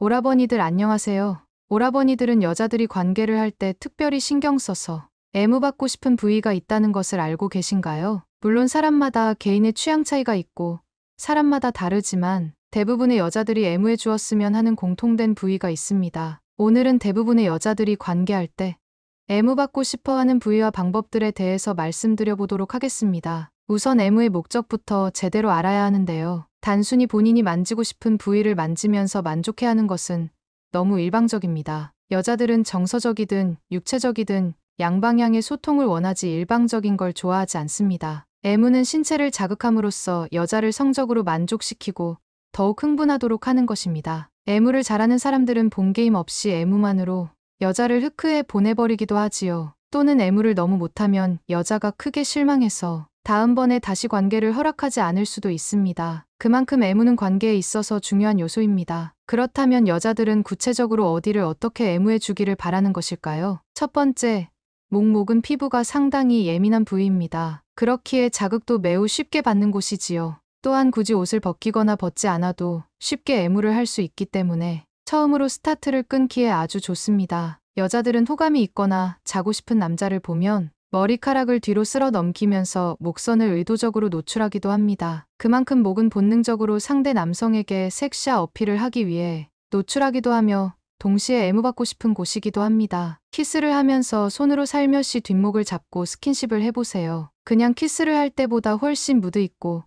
오라버니들 안녕하세요. 오라버니들은 여자들이 관계를 할 때 특별히 신경 써서 애무받고 싶은 부위가 있다는 것을 알고 계신가요? 물론 사람마다 개인의 취향 차이가 있고 사람마다 다르지만 대부분의 여자들이 애무해 주었으면 하는 공통된 부위가 있습니다. 오늘은 대부분의 여자들이 관계할 때 애무받고 싶어 하는 부위와 방법들에 대해서 말씀드려 보도록 하겠습니다. 우선 애무의 목적부터 제대로 알아야 하는데요. 단순히 본인이 만지고 싶은 부위를 만지면서 만족해하는 것은 너무 일방적입니다. 여자들은 정서적이든 육체적이든 양방향의 소통을 원하지 일방적인 걸 좋아하지 않습니다. 애무는 신체를 자극함으로써 여자를 성적으로 만족시키고 더욱 흥분하도록 하는 것입니다. 애무를 잘하는 사람들은 본게임 없이 애무만으로 여자를 흑흑에 보내버리기도 하지요. 또는 애무를 너무 못하면 여자가 크게 실망해서 다음번에 다시 관계를 허락하지 않을 수도 있습니다. 그만큼 애무는 관계에 있어서 중요한 요소입니다. 그렇다면 여자들은 구체적으로 어디를 어떻게 애무해 주기를 바라는 것일까요? 첫 번째, 목목은 피부가 상당히 예민한 부위입니다. 그렇기에 자극도 매우 쉽게 받는 곳이지요. 또한 굳이 옷을 벗기거나 벗지 않아도 쉽게 애무를 할 수 있기 때문에 처음으로 스타트를 끊기에 아주 좋습니다. 여자들은 호감이 있거나 자고 싶은 남자를 보면 머리카락을 뒤로 쓸어 넘기면서 목선을 의도적으로 노출하기도 합니다. 그만큼 목은 본능적으로 상대 남성에게 섹시한 어필을 하기 위해 노출하기도 하며 동시에 애무받고 싶은 곳이기도 합니다. 키스를 하면서 손으로 살며시 뒷목을 잡고 스킨십을 해보세요. 그냥 키스를 할 때보다 훨씬 무드있고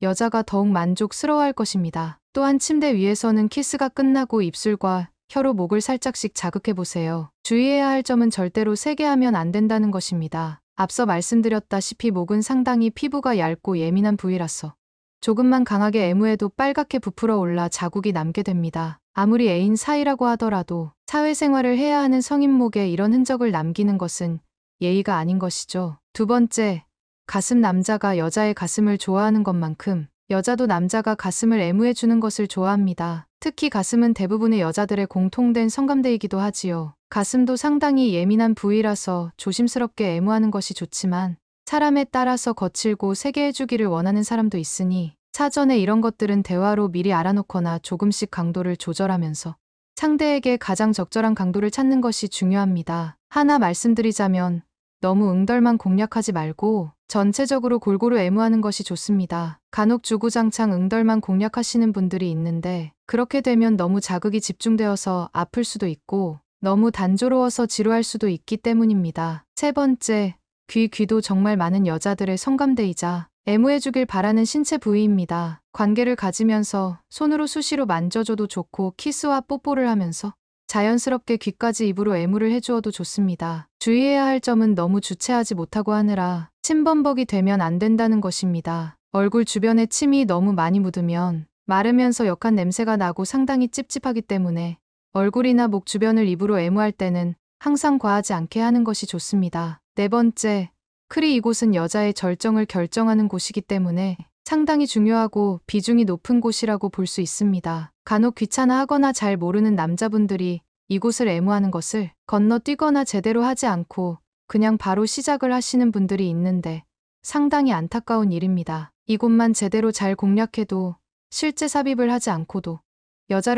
여자가 더욱 만족스러워할 것입니다. 또한 침대 위에서는 키스가 끝나고 입술과 혀로 목을 살짝씩 자극해보세요. 주의해야 할 점은 절대로 세게 하면 안 된다는 것입니다. 앞서 말씀드렸다시피 목은 상당히 피부가 얇고 예민한 부위라서 조금만 강하게 애무해도 빨갛게 부풀어 올라 자국이 남게 됩니다. 아무리 애인 사이라고 하더라도 사회생활을 해야 하는 성인 목에 이런 흔적을 남기는 것은 예의가 아닌 것이죠. 두 번째, 가슴 남자가 여자의 가슴을 좋아하는 것만큼 여자도 남자가 가슴을 애무해주는 것을 좋아합니다. 특히 가슴은 대부분의 여자들의 공통된 성감대이기도 하지요. 가슴도 상당히 예민한 부위라서 조심스럽게 애무하는 것이 좋지만 사람에 따라서 거칠고 세게 해주기를 원하는 사람도 있으니 사전에 이런 것들은 대화로 미리 알아놓거나 조금씩 강도를 조절하면서 상대에게 가장 적절한 강도를 찾는 것이 중요합니다. 하나 말씀드리자면 너무 응덜만 공략하지 말고 전체적으로 골고루 애무하는 것이 좋습니다. 간혹 주구장창 응덜만 공략하시는 분들이 있는데 그렇게 되면 너무 자극이 집중되어서 아플 수도 있고 너무 단조로워서 지루할 수도 있기 때문입니다. 세 번째, 귀 귀도 정말 많은 여자들의 성감대이자 애무해주길 바라는 신체 부위입니다. 관계를 가지면서 손으로 수시로 만져줘도 좋고 키스와 뽀뽀를 하면서 자연스럽게 귀까지 입으로 애무를 해주어도 좋습니다. 주의해야 할 점은 너무 주체하지 못하고 하느라 침범벅이 되면 안 된다는 것입니다. 얼굴 주변에 침이 너무 많이 묻으면 마르면서 역한 냄새가 나고 상당히 찝찝하기 때문에 얼굴이나 목 주변을 입으로 애무할 때는 항상 과하지 않게 하는 것이 좋습니다. 네 번째, 크리 이곳은 여자의 절정을 결정하는 곳이기 때문에 상당히 중요하고 비중이 높은 곳이라고 볼 수 있습니다. 간혹 귀찮아 하거나 잘 모르는 남자분들이 이곳을 애무하는 것을 건너뛰거나 제대로 하지 않고 그냥 바로 시작을 하시는 분들이 있는데 상당히 안타까운 일입니다. 이곳만 제대로 잘 공략해도 실제 삽입을 하지 않고도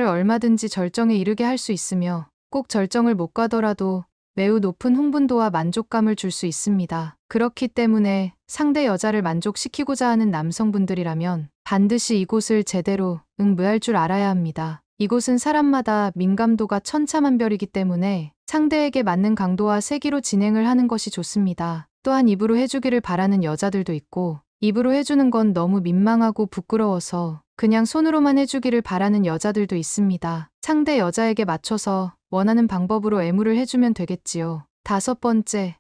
여자를 얼마든지 절정에 이르게 할 수 있으며 꼭 절정을 못 가더라도 매우 높은 흥분도와 만족감을 줄 수 있습니다. 그렇기 때문에 상대 여자를 만족시키고자 하는 남성분들이라면 반드시 이곳을 제대로 응무할 줄 알아야 합니다. 이곳은 사람마다 민감도가 천차만별이기 때문에 상대에게 맞는 강도와 세기로 진행을 하는 것이 좋습니다. 또한 입으로 해주기를 바라는 여자들도 있고 입으로 해주는 건 너무 민망하고 부끄러워서 그냥 손으로만 해주기를 바라는 여자들도 있습니다. 상대 여자에게 맞춰서 원하는 방법으로 애무를 해주면 되겠지요. 다섯 번째,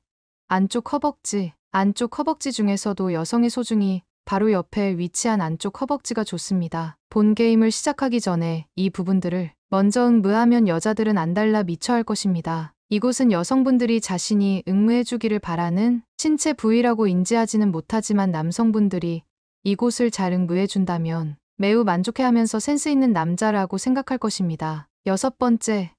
안쪽 허벅지. 안쪽 허벅지 중에서도 여성의 소중이 바로 옆에 위치한 안쪽 허벅지가 좋습니다. 본 게임을 시작하기 전에 이 부분들을 먼저 응무하면 여자들은 안달라 미쳐할 것입니다. 이곳은 여성분들이 자신이 응무해주기를 바라는 신체 부위라고 인지하지는 못하지만 남성분들이 이곳을 잘 응무해준다면 매우 만족해하면서 센스 있는 남자라고 생각할 것입니다. 여섯 번째,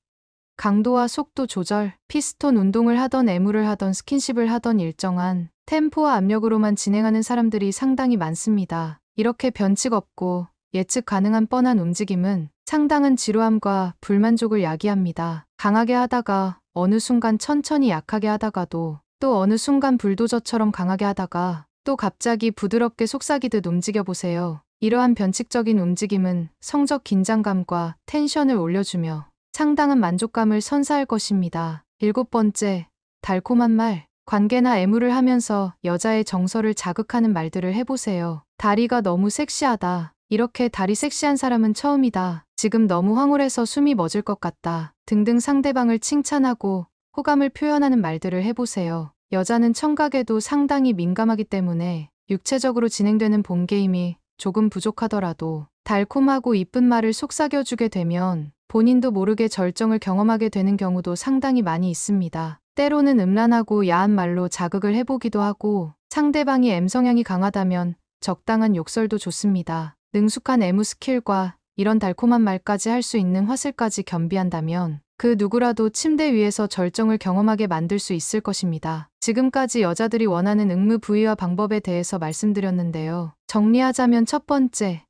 강도와 속도 조절, 피스톤 운동을 하던 애무를 하던 스킨십을 하던 일정한 템포와 압력으로만 진행하는 사람들이 상당히 많습니다. 이렇게 변칙 없고 예측 가능한 뻔한 움직임은 상당한 지루함과 불만족을 야기합니다. 강하게 하다가 어느 순간 천천히 약하게 하다가도 또 어느 순간 불도저처럼 강하게 하다가 또 갑자기 부드럽게 속삭이듯 움직여 보세요. 이러한 변칙적인 움직임은 성적 긴장감과 텐션을 올려주며 상당한 만족감을 선사할 것입니다. 일곱 번째, 달콤한 말. 관계나 애무를 하면서 여자의 정서를 자극하는 말들을 해보세요. 다리가 너무 섹시하다. 이렇게 다리 섹시한 사람은 처음이다. 지금 너무 황홀해서 숨이 멎을 것 같다. 등등 상대방을 칭찬하고 호감을 표현하는 말들을 해보세요. 여자는 청각에도 상당히 민감하기 때문에 육체적으로 진행되는 본게임이 조금 부족하더라도 달콤하고 이쁜 말을 속삭여주게 되면 본인도 모르게 절정을 경험하게 되는 경우도 상당히 많이 있습니다. 때로는 음란하고 야한 말로 자극을 해보기도 하고 상대방이 M 성향이 강하다면 적당한 욕설도 좋습니다. 능숙한 M 스킬과 이런 달콤한 말까지 할 수 있는 화슬까지 겸비한다면 그 누구라도 침대 위에서 절정을 경험하게 만들 수 있을 것입니다. 지금까지 여자들이 원하는 응무 부위와 방법에 대해서 말씀드렸는데요. 정리하자면 첫 번째,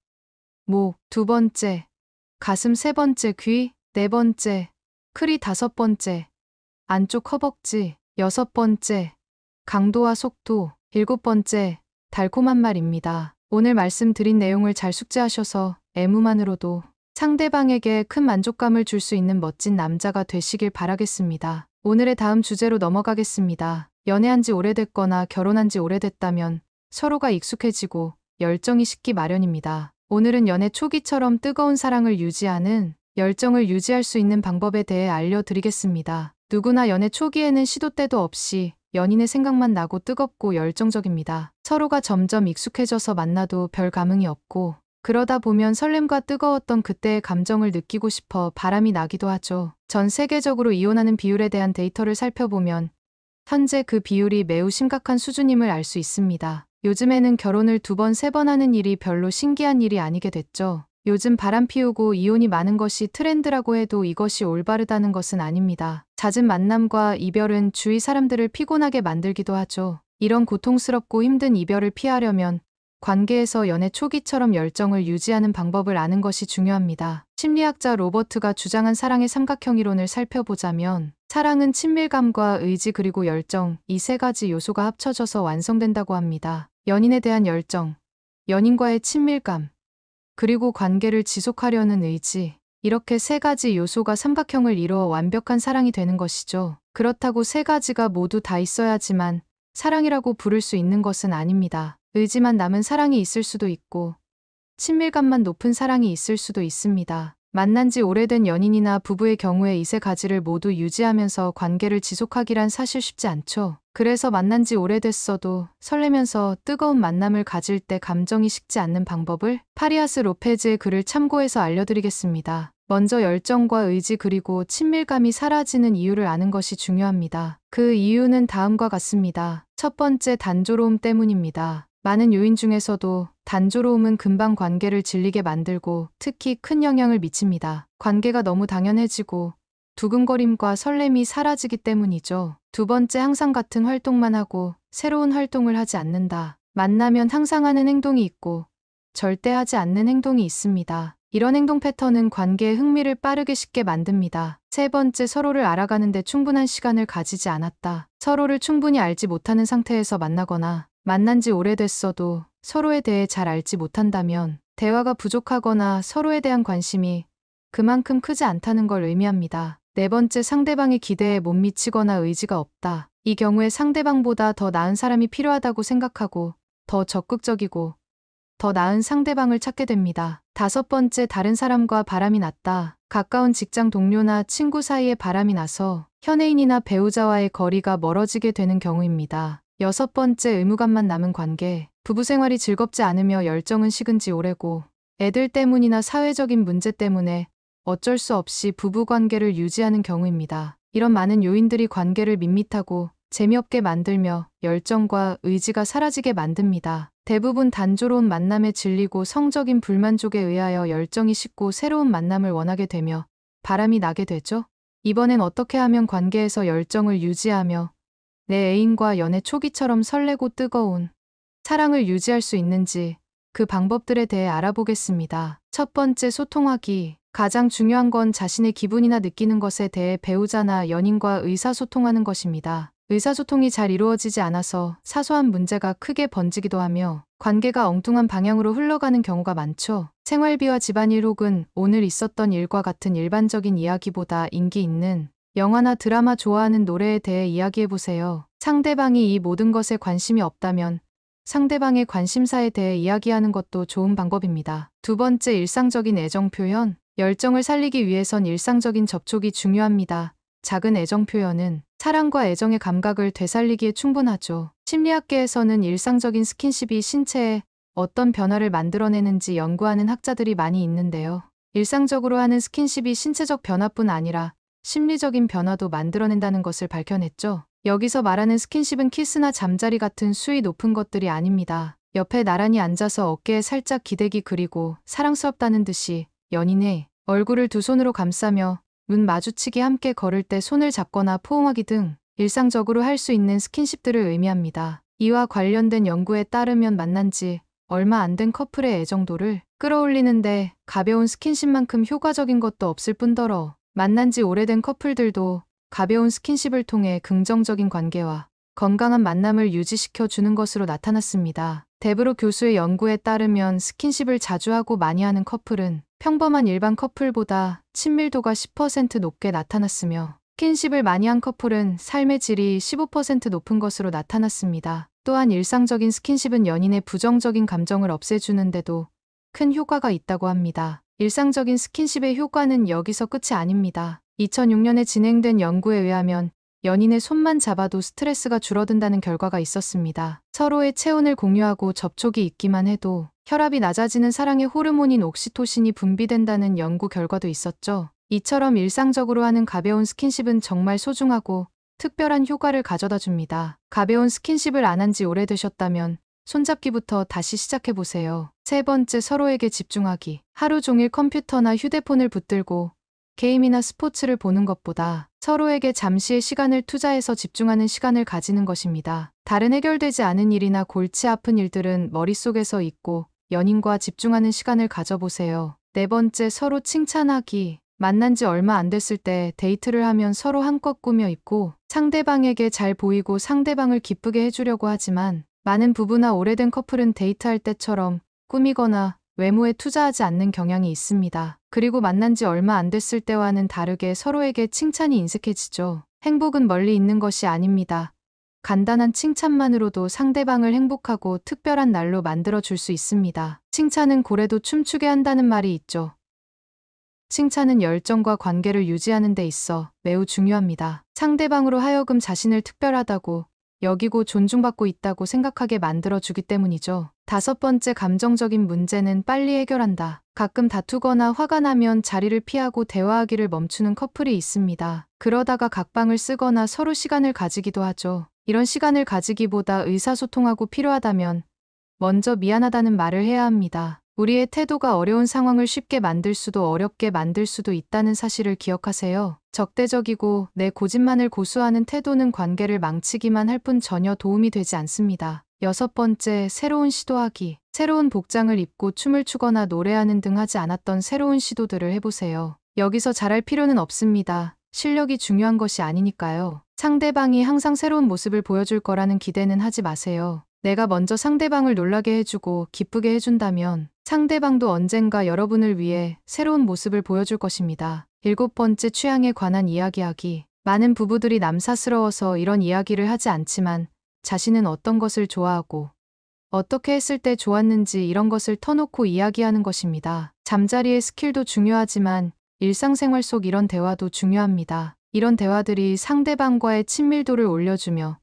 목, 두 번째, 가슴 세 번째, 귀, 네 번째, 크리 다섯 번째, 안쪽 허벅지, 여섯 번째, 강도와 속도, 일곱 번째, 달콤한 말입니다. 오늘 말씀드린 내용을 잘 숙지하셔서 애무만으로도 상대방에게 큰 만족감을 줄 수 있는 멋진 남자가 되시길 바라겠습니다. 오늘의 다음 주제로 넘어가겠습니다. 연애한 지 오래됐거나 결혼한 지 오래됐다면 서로가 익숙해지고 열정이 식기 마련입니다. 오늘은 연애 초기처럼 뜨거운 사랑을 유지하는 열정을 유지할 수 있는 방법에 대해 알려드리겠습니다. 누구나 연애 초기에는 시도 때도 없이 연인의 생각만 나고 뜨겁고 열정적입니다. 서로가 점점 익숙해져서 만나도 별 감흥이 없고 그러다 보면 설렘과 뜨거웠던 그때의 감정을 느끼고 싶어 바람이 나기도 하죠. 전 세계적으로 이혼하는 비율에 대한 데이터를 살펴보면 현재 그 비율이 매우 심각한 수준임을 알 수 있습니다. 요즘에는 결혼을 두 번, 세 번 하는 일이 별로 신기한 일이 아니게 됐죠. 요즘 바람 피우고 이혼이 많은 것이 트렌드라고 해도 이것이 올바르다는 것은 아닙니다. 잦은 만남과 이별은 주위 사람들을 피곤하게 만들기도 하죠. 이런 고통스럽고 힘든 이별을 피하려면 관계에서 연애 초기처럼 열정을 유지하는 방법을 아는 것이 중요합니다. 심리학자 로버트가 주장한 사랑의 삼각형 이론을 살펴보자면 사랑은 친밀감과 의지 그리고 열정 이 세 가지 요소가 합쳐져서 완성된다고 합니다. 연인에 대한 열정, 연인과의 친밀감, 그리고 관계를 지속하려는 의지 이렇게 세 가지 요소가 삼각형을 이루어 완벽한 사랑이 되는 것이죠. 그렇다고 세 가지가 모두 다 있어야지만 사랑이라고 부를 수 있는 것은 아닙니다. 의지만 남은 사랑이 있을 수도 있고 친밀감만 높은 사랑이 있을 수도 있습니다. 만난 지 오래된 연인이나 부부의 경우에 이 세 가지를 모두 유지하면서 관계를 지속하기란 사실 쉽지 않죠. 그래서 만난 지 오래됐어도 설레면서 뜨거운 만남을 가질 때 감정이 식지 않는 방법을 파리아스 로페즈의 글을 참고해서 알려드리겠습니다. 먼저 열정과 의지 그리고 친밀감이 사라지는 이유를 아는 것이 중요합니다. 그 이유는 다음과 같습니다. 첫 번째 단조로움 때문입니다. 많은 요인 중에서도 단조로움은 금방 관계를 질리게 만들고 특히 큰 영향을 미칩니다. 관계가 너무 당연해지고 두근거림과 설렘이 사라지기 때문이죠. 두 번째 항상 같은 활동만 하고 새로운 활동을 하지 않는다. 만나면 항상 하는 행동이 있고 절대 하지 않는 행동이 있습니다. 이런 행동 패턴은 관계의 흥미를 빠르게 쉽게 만듭니다. 세 번째 서로를 알아가는데 충분한 시간을 가지지 않았다. 서로를 충분히 알지 못하는 상태에서 만나거나 만난 지 오래됐어도 서로에 대해 잘 알지 못한다면 대화가 부족하거나 서로에 대한 관심이 그만큼 크지 않다는 걸 의미합니다. 네 번째 상대방의 기대에 못 미치거나 의지가 없다. 이 경우에 상대방보다 더 나은 사람이 필요하다고 생각하고 더 적극적이고 더 나은 상대방을 찾게 됩니다. 다섯 번째 다른 사람과 바람이 났다. 가까운 직장 동료나 친구 사이에 바람이 나서 현애인이나 배우자와의 거리가 멀어지게 되는 경우입니다. 여섯 번째 의무감만 남은 관계. 부부 생활이 즐겁지 않으며 열정은 식은 지 오래고 애들 때문이나 사회적인 문제 때문에 어쩔 수 없이 부부관계를 유지하는 경우입니다. 이런 많은 요인들이 관계를 밋밋하고 재미없게 만들며 열정과 의지가 사라지게 만듭니다. 대부분 단조로운 만남에 질리고 성적인 불만족에 의하여 열정이 식고 새로운 만남을 원하게 되며 바람이 나게 되죠. 이번엔 어떻게 하면 관계에서 열정을 유지하며 내 애인과 연애 초기처럼 설레고 뜨거운 사랑을 유지할 수 있는지 그 방법들에 대해 알아보겠습니다. 첫 번째 소통하기 가장 중요한 건 자신의 기분이나 느끼는 것에 대해 배우자나 연인과 의사소통하는 것입니다. 의사소통이 잘 이루어지지 않아서 사소한 문제가 크게 번지기도 하며 관계가 엉뚱한 방향으로 흘러가는 경우가 많죠. 생활비와 집안일 혹은 오늘 있었던 일과 같은 일반적인 이야기보다 인기 있는 영화나 드라마 좋아하는 노래에 대해 이야기해보세요. 상대방이 이 모든 것에 관심이 없다면 상대방의 관심사에 대해 이야기하는 것도 좋은 방법입니다. 두 번째 일상적인 애정 표현 열정을 살리기 위해선 일상적인 접촉이 중요합니다. 작은 애정 표현은 사랑과 애정의 감각을 되살리기에 충분하죠. 심리학계에서는 일상적인 스킨십이 신체에 어떤 변화를 만들어내는지 연구하는 학자들이 많이 있는데요. 일상적으로 하는 스킨십이 신체적 변화뿐 아니라 심리적인 변화도 만들어낸다는 것을 밝혀냈죠. 여기서 말하는 스킨십은 키스나 잠자리 같은 수위 높은 것들이 아닙니다. 옆에 나란히 앉아서 어깨에 살짝 기대기 그리고 사랑스럽다는 듯이 연인의 얼굴을 두 손으로 감싸며 눈 마주치기 함께 걸을 때 손을 잡거나 포옹하기 등 일상적으로 할 수 있는 스킨십들을 의미합니다. 이와 관련된 연구에 따르면 만난 지 얼마 안 된 커플의 애정도를 끌어올리는데 가벼운 스킨십만큼 효과적인 것도 없을 뿐더러 만난 지 오래된 커플들도 가벼운 스킨십을 통해 긍정적인 관계와 건강한 만남을 유지시켜 주는 것으로 나타났습니다. 데브로 교수의 연구에 따르면 스킨십을 자주 하고 많이 하는 커플은 평범한 일반 커플보다 친밀도가 10% 높게 나타났으며 스 킨십을 많이 한 커플은 삶의 질이 15% 높은 것으로 나타났습니다. 또한 일상적인 스킨십은 연인의 부정적인 감정을 없애주는데도 큰 효과가 있다고 합니다. 일상적인 스킨십의 효과는 여기서 끝이 아닙니다. 2006년에 진행된 연구에 의하면 연인의 손만 잡아도 스트레스가 줄어든다는 결과가 있었습니다. 서로의 체온을 공유하고 접촉이 있기만 해도 혈압이 낮아지는 사랑의 호르몬인 옥시토신이 분비된다는 연구 결과도 있었죠. 이처럼 일상적으로 하는 가벼운 스킨십은 정말 소중하고 특별한 효과를 가져다 줍니다. 가벼운 스킨십을 안 한 지 오래되셨다면 손잡기부터 다시 시작해보세요. 세 번째 서로에게 집중하기. 하루 종일 컴퓨터나 휴대폰을 붙들고 게임이나 스포츠를 보는 것보다 서로에게 잠시의 시간을 투자해서 집중하는 시간을 가지는 것입니다. 다른 해결되지 않은 일이나 골치 아픈 일들은 머릿속에서 있고 연인과 집중하는 시간을 가져보세요. 네 번째, 서로 칭찬하기. 만난 지 얼마 안 됐을 때 데이트를 하면 서로 한껏 꾸며 입고 상대방에게 잘 보이고 상대방을 기쁘게 해주려고 하지만 많은 부부나 오래된 커플은 데이트할 때처럼 꾸미거나 외모에 투자하지 않는 경향이 있습니다. 그리고 만난 지 얼마 안 됐을 때와는 다르게 서로에게 칭찬이 인색해지죠. 행복은 멀리 있는 것이 아닙니다. 간단한 칭찬만으로도 상대방을 행복하고 특별한 날로 만들어 줄 수 있습니다. 칭찬은 고래도 춤추게 한다는 말이 있죠. 칭찬은 열정과 관계를 유지하는 데 있어 매우 중요합니다. 상대방으로 하여금 자신을 특별하다고 여기고 존중받고 있다고 생각하게 만들어주기 때문이죠. 다섯 번째 감정적인 문제는 빨리 해결한다. 가끔 다투거나 화가 나면 자리를 피하고 대화하기를 멈추는 커플이 있습니다. 그러다가 각방을 쓰거나 서로 시간을 가지기도 하죠. 이런 시간을 가지기보다 의사소통하고 필요하다면 먼저 미안하다는 말을 해야 합니다. 우리의 태도가 어려운 상황을 쉽게 만들 수도 어렵게 만들 수도 있다는 사실을 기억하세요. 적대적이고 내 고집만을 고수하는 태도는 관계를 망치기만 할 뿐 전혀 도움이 되지 않습니다. 여섯 번째, 새로운 시도하기. 새로운 복장을 입고 춤을 추거나 노래하는 등 하지 않았던 새로운 시도들을 해보세요. 여기서 잘할 필요는 없습니다. 실력이 중요한 것이 아니니까요. 상대방이 항상 새로운 모습을 보여줄 거라는 기대는 하지 마세요. 내가 먼저 상대방을 놀라게 해주고 기쁘게 해준다면 상대방도 언젠가 여러분을 위해 새로운 모습을 보여줄 것입니다. 일곱 번째 취향에 관한 이야기하기. 많은 부부들이 남사스러워서 이런 이야기를 하지 않지만 자신은 어떤 것을 좋아하고 어떻게 했을 때 좋았는지 이런 것을 터놓고 이야기하는 것입니다. 잠자리의 스킬도 중요하지만 일상생활 속 이런 대화도 중요합니다. 이런 대화들이 상대방과의 친밀도를 올려주며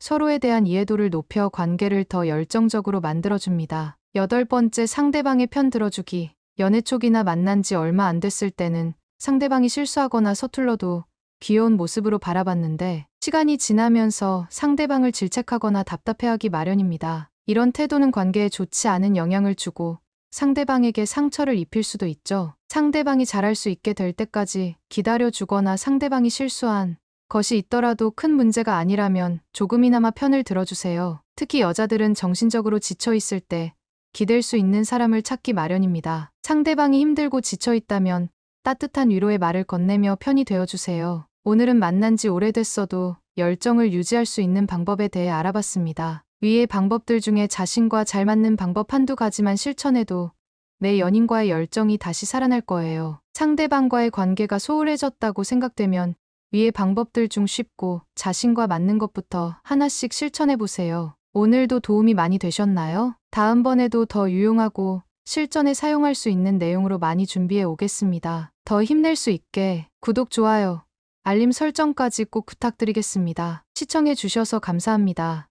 서로에 대한 이해도를 높여 관계를 더 열정적으로 만들어줍니다. 여덟 번째 상대방의 편 들어주기. 연애 초기나 만난 지 얼마 안 됐을 때는 상대방이 실수하거나 서툴러도 귀여운 모습으로 바라봤는데 시간이 지나면서 상대방을 질책하거나 답답해하기 마련입니다. 이런 태도는 관계에 좋지 않은 영향을 주고 상대방에게 상처를 입힐 수도 있죠. 상대방이 잘할 수 있게 될 때까지 기다려주거나 상대방이 실수한 것이 있더라도 큰 문제가 아니라면 조금이나마 편을 들어주세요. 특히 여자들은 정신적으로 지쳐있을 때 기댈 수 있는 사람을 찾기 마련입니다. 상대방이 힘들고 지쳐있다면 따뜻한 위로의 말을 건네며 편히 되어주세요. 오늘은 만난 지 오래됐어도 열정을 유지할 수 있는 방법에 대해 알아봤습니다. 위의 방법들 중에 자신과 잘 맞는 방법 한두 가지만 실천해도 내 연인과의 열정이 다시 살아날 거예요. 상대방과의 관계가 소홀해졌다고 생각되면 위의 방법들 중 쉽고 자신과 맞는 것부터 하나씩 실천해보세요. 오늘도 도움이 많이 되셨나요? 다음번에도 더 유용하고 실전에 사용할 수 있는 내용으로 많이 준비해 오겠습니다. 더 힘낼 수 있게 구독, 좋아요, 알림 설정까지 꼭 부탁드리겠습니다. 시청해 주셔서 감사합니다.